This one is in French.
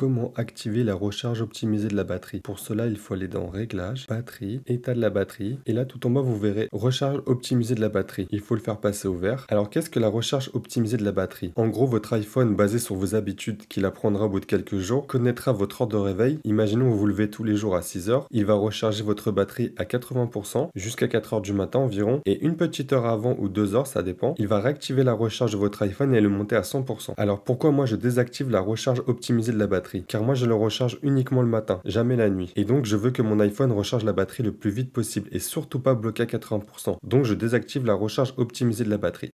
Comment activer la recharge optimisée de la batterie Pour cela, il faut aller dans Réglages, Batterie, État de la batterie. Et là, tout en bas, vous verrez Recharge optimisée de la batterie. Il faut le faire passer au vert. Alors, qu'est-ce que la recharge optimisée de la batterie En gros, votre iPhone, basé sur vos habitudes qu'il apprendra au bout de quelques jours, connaîtra votre heure de réveil. Imaginons que vous vous levez tous les jours à 6 heures. Il va recharger votre batterie à 80% jusqu'à 4 heures du matin environ. Et une petite heure avant ou 2 heures, ça dépend, il va réactiver la recharge de votre iPhone et le monter à 100%. Alors, pourquoi moi je désactive la recharge optimisée de la batterie car moi je le recharge uniquement le matin, jamais la nuit. Et donc je veux que mon iPhone recharge la batterie le plus vite possible et surtout pas bloqué à 80%. Donc je désactive la recharge optimisée de la batterie.